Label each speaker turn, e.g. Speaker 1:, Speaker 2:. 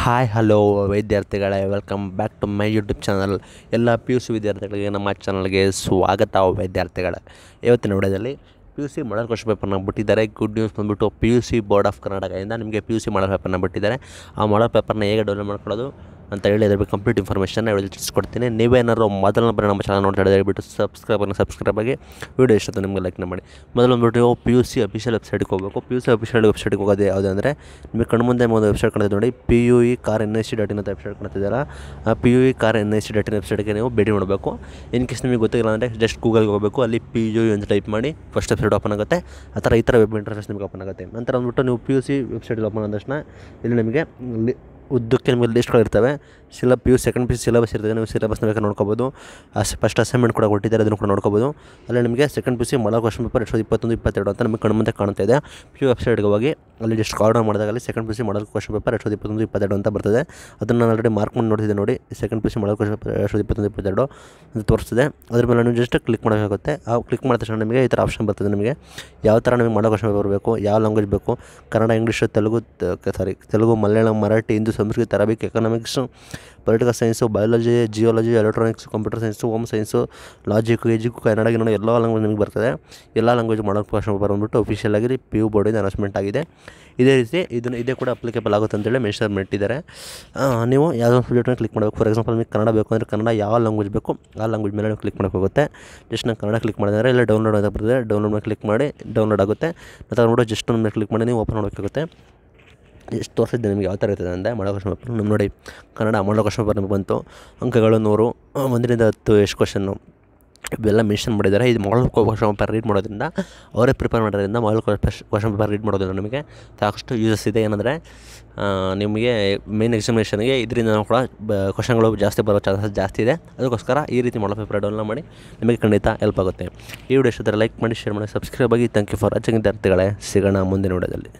Speaker 1: hi hello ವಿದ್ಯಾರ್ಥಿಗಳೇ welcome back to my YouTube channel ಎಲ್ಲ P U C ವಿದ್ಯಾರ್ಥಿಗಳಿಗೆ ನಮ್ಮ ಚಾನಲ್ಗೆ ಸ್ವಾಗತ ವಿದ್ಯಾರ್ಥಿಗಳೇ ಇವತ್ತಿನ ವಿಡಿಯೋದಲ್ಲಿ P U C model question ಪೇಪರ್ನ ಬಿಟ್ಟಿದ್ದಾರೆ ಗುಡ್ ನ್ಯೂಸ್ ಬಂದುಬಿಟ್ಟು P U C board of ಕರ್ನಾಟಕದಿಂದ ನಿಮಗೆ ಪಿ ಯು ಸಿ ಮಾಡಲ್ ಪೇಪರ್ನ ಬಿಟ್ಟಿದ್ದಾರೆ ಆ ಮಾಡಲ್ ಪೇಪರ್ನ ಹೇಗೆ ಡೌನ್ಲೋಡ್ ಮಾಡ್ಕೊಳ್ಳೋದು ಅಂತ ಹೇಳಿ ಅದ್ರ ಬಗ್ಗೆ ಕಂಪ್ಲೀಟ್ ಇನ್ಫಾರ್ಮೇಷನ್ ನಾನು ತಿಳಿಸ್ಕೊಡ್ತೀನಿ ನೀವೇನಾದ್ರು ಮೊದಲ ಬರ ನಮ್ಮ ಚಾನಲ್ ನೋಡ್ತಾ ಹೇಳ್ಬಿಟ್ಟು ಸಬ್ಸ್ಕ್ರೈಬರ್ನ ಸಬ್ಸ್ಕ್ರೈಬ್ ಆಗಿ ವೀಡಿಯೋ ಇಷ್ಟ ನಿಮಗೆ ಲೈಕ್ನ ಮಾಡಿ ಮೊದಲು ಬಂದುಬಿಟ್ಟು ಪಿ ಯು ಸಿ ಅಫಿಷಿಯಲ್ ವೆಬ್ಸೈಟ್ಗೆ ಹೋಗಬೇಕು ಪಿ ಯು ಸಿ ಅಫಿಷಿಯಲ್ ವೆಬ್ಸೈಟ್ಗೆ ಹೋಗೋದು ಯಾವುದು ಅಂದರೆ ನಿಮಗೆ ಮುಂದೆ ಒಂದು ವೆಬ್ಸೈಟ್ ಕಾಣುತ್ತೆ ನೋಡಿ P U E kar N S C dot in ಅಂತ ವೆಬ್ಸೈಟ್ ಕಾಣ್ತಿದ್ದೀರಾ ಆ P U E kar N I C dot in ವೆಬ್ಸೈಟ್ಗೆ ನೀವು ಭೇಟಿ ಮಾಡಬೇಕು ಇನ್ ಕೇಸ್ ನಿಮಗೆ ಗೊತ್ತಿಲ್ಲ ಅಂದರೆ ಜಸ್ಟ್ ಗೂಗಲ್ಗೆ ಹೋಗಬೇಕು ಅಲ್ಲಿ ಪಿ ಯು e ಅಂತ ಟೈಪ್ ಮಾಡಿ ಫಸ್ಟ್ ವೆಬ್ಸೈಟ್ ಓಪನ್ ಆಗುತ್ತೆ ಆ ಥರ ಈ ಥರ ವೆಬ್ ಇಂಟರ್ಫೇಸ್ ನಿಮಗೆ ಓಪನ್ ಆಗುತ್ತೆ ನಂತರ ಅಂದ್ಬಿಟ್ಟು ನೀವು P U C website open ಆದ ತಕ್ಷಣ ಇಲ್ಲಿ ನಿಮಗೆ والدكان موليش خير تمام ಸಿಲಬ್ P U second P syllabus ಇರ್ತದೆ ನೀವು ಸಿಲಬಸ್ನ ಬೇಕಾದ್ರೆ ನೋಡ್ಕೋಬೋದು ಫಸ್ಟ್ ಅಸೈನ್ಮೆಂಟ್ ಕೂಡ ಕೊಟ್ಟಿದ್ದಾರೆ ಅದನ್ನು ಕೂಡ ನೋಡ್ಕೋಬೋದು ಅಲ್ಲಿ ನಿಮಗೆ second P C model question paper ಎರಡು ಸಾವಿರದ ಇಪ್ಪತ್ತೊಂದು ಇಪ್ಪತ್ತೆರಡು ಅಂತ ನಮಗೆ ಕಣ್ಮುಂದೆ ಕಾಣ್ತಾ ಇದೆ ಪಿ ಯು ವೆಬ್ಸೈಟ್ಗೆ ಹೋಗಿ ಅಲ್ಲಿ ಜಸ್ಟ್ ಆರ್ಡರ್ ಮಾಡಿದಾಗ ಅಲ್ಲಿ second P C model question paper ಎರಡು ಸಾವಿರದ ಇಪ್ಪತ್ತೊಂದು ಇಪ್ಪತ್ತೆರಡು ಅಂತ ಬರ್ತದೆ ಅದನ್ನು ನಾನು ಆಲ್ರೆಡಿ ಮಾರ್ಕ್ ಮಾಡಿ ನೋಡ್ತಿದ್ದೆ ನೋಡಿ second P C model question paper ಎರಡು ಸಾವಿರದ ಇಪ್ಪತ್ತೊಂದು ಇಪ್ಪತ್ತೆರಡು ಅಂತ ತೋರಿಸ್ತದೆ ಅದ್ರ ಮೇಲೆ ನೀವು ಜಸ್ಟ್ ಕ್ಲಿಕ್ ಮಾಡಬೇಕಾಗುತ್ತೆ ಆ ಕ್ಲಿಕ್ ಮಾಡಿದ ತಕ್ಷಣ ನಿಮಗೆ ಈ ಥರ ಆಪ್ಷನ್ ಬರ್ತದೆ ನಿಮಗೆ ಯಾವ ಥರ ನಿಮಗೆ ಮಾಡೋ ಕ್ವಶನ್ ಪೇಪರ್ ಬೇಕು ಯಾವ ಲ್ಯಾಂಗ್ವೇಜ್ ಬೇಕು Kannada English Telugu sorry Telugu Malayalam Marathi Hindi Sanskrit Arabic economics political science biology geology electronics computer science home science logic ಎಜಿಕ್ಕು ಕನ್ನಡ ಗಿನ್ನಡ ಎಲ್ಲ ಲ್ಯಾಂಗ್ವೇಜ್ ನಿಮಗೆ ಬರ್ತದೆ ಎಲ್ಲ ಲ್ಯಾಂಗ್ವೇಜ್ ಮಾಡೋಕ್ಕೆ ಬರ್ ಬಂದ್ಬಿಟ್ಟು ಅಫಿಷಿಯಲ್ ಆಗಿ ಪಿ ಯು ಬೋರ್ಡಿಂದ ಅನೌನ್ಸ್ಮೆಂಟ್ ಆಗಿದೆ ಇದೇ ರೀತಿ ಇದನ್ನು ಇದೇ ಕೂಡ ಅಪ್ಲಿಕೇಬಲ್ ಆಗುತ್ತೆ ಅಂತೇಳಿ ಮೆನ್ಷನ್ ಮಾಡಿದ್ದಾರೆ ನೀವು ಯಾವುದೋ ಒಂದು ಸಬ್ಜೆಕ್ಟ್ನ ಕ್ಲಿಕ್ ಮಾಡಬೇಕು ಫಾರ್ ಎಕ್ಸಾಂಪಲ್ ನಿಮಗೆ ಕನ್ನಡ ಬೇಕು ಅಂದರೆ ಕನ್ನಡ ಯಾವ ಲ್ಯಾಂಗ್ವೇಜ್ ಬೇಕು ಆ ಲ್ಯಾಂಗ್ವೇಜ್ ಮೇಲೆ ನೀವು ಕ್ಲಿಕ್ ಮಾಡೋಕ್ಕಾಗುತ್ತೆ ಜಸ್ಟ್ ನಾನು ಕನ್ನಡ ಕ್ಲಿಕ್ ಮಾಡಿದ್ರೆ ಇಲ್ಲ ಡೌನ್ಲೋಡ್ ಅಂತ ಡೌನ್ಲೋಡ್ ಮೇಲೆ ಕ್ಲಿಕ್ ಮಾಡಿ ಡೌನ್ಲೋಡ್ ಆಗುತ್ತೆ ಮತ್ತು ನೋಡೋ ಜಸ್ಟ್ ಒಂದು ಮೇಲೆ ಕ್ಲಿಕ್ ಮಾಡಿ ನೀವು ಓಪನ್ ಮಾಡಬೇಕಾಗುತ್ತೆ ಎಷ್ಟು ತೋರಿಸಿದ್ದೆ ನಿಮಗೆ ಯಾವ ಥರ ಇರ್ತದೆ ಅಂದರೆ ಮೊಳ ಕ್ವಶನ್ ಪೇಪರ್ ನಮ್ಮ ನೋಡಿ ಕನ್ನಡ ಮಳೆ ಕ್ವಶನ್ ಪೇಪರ್ ನಮಗೆ ಬಂತು ಅಂಕಗಳು ನೂರು ಒಂದರಿಂದ ಹತ್ತು ಎಷ್ಟು ಕ್ವಶನ್ನು ಇವೆಲ್ಲ ಮೆನ್ಷನ್ ಮಾಡಿದ್ದಾರೆ ಇದು ಮೊಬೈಲ್ ಕ್ವಶನ್ ಪೇಪರ್ ರೀಡ್ ಮಾಡೋದ್ರಿಂದ ಅವರೇ ಪ್ರಿಪೇರ್ ಮಾಡೋದ್ರಿಂದ ಮೊಬೈಲ್ ಕ್ವಶನ್ ಪೇಪರ್ ರೀಡ್ ಮಾಡೋದ್ರಿಂದ ನಿಮಗೆ ಸಾಕಷ್ಟು ಯೂಸಸ್ ಇದೆ ಏನಂದರೆ ನಿಮಗೆ ಮೇನ್ ಎಕ್ಸಾಮಿನೇಷನ್ಗೆ ಇದರಿಂದ ಕೂಡ ಕ್ವಶನ್ಗಳು ಜಾಸ್ತಿ ಬರೋ ಚಾನ್ಸಸ್ ಜಾಸ್ತಿ ಇದೆ ಅದಕ್ಕೋಸ್ಕರ ಈ ರೀತಿ ಮಾಡೋ ಪೇಪರ್ ಡೌನ್ಲೋಡ್ ಮಾಡಿ ನಿಮಗೆ ಖಂಡಿತ ಹೆಲ್ಪ್ ಆಗುತ್ತೆ ಈ ವಿಡಿಯೋ ಇಷ್ಟರ ಲೈಕ್ ಮಾಡಿ ಶೇರ್ ಮಾಡಿ ಸಬ್ಸ್ಕ್ರೈಬ್ ಆಗಿ ಥ್ಯಾಂಕ್ ಯು ಫಾರ್ ವಾಚಿಂಗ್ ವಿದ್ಯಾರ್ಥಿಗಳೇ ಸಿಗೋಣ ಮುಂದಿನ ವಿಡಿಯೋದಲ್ಲಿ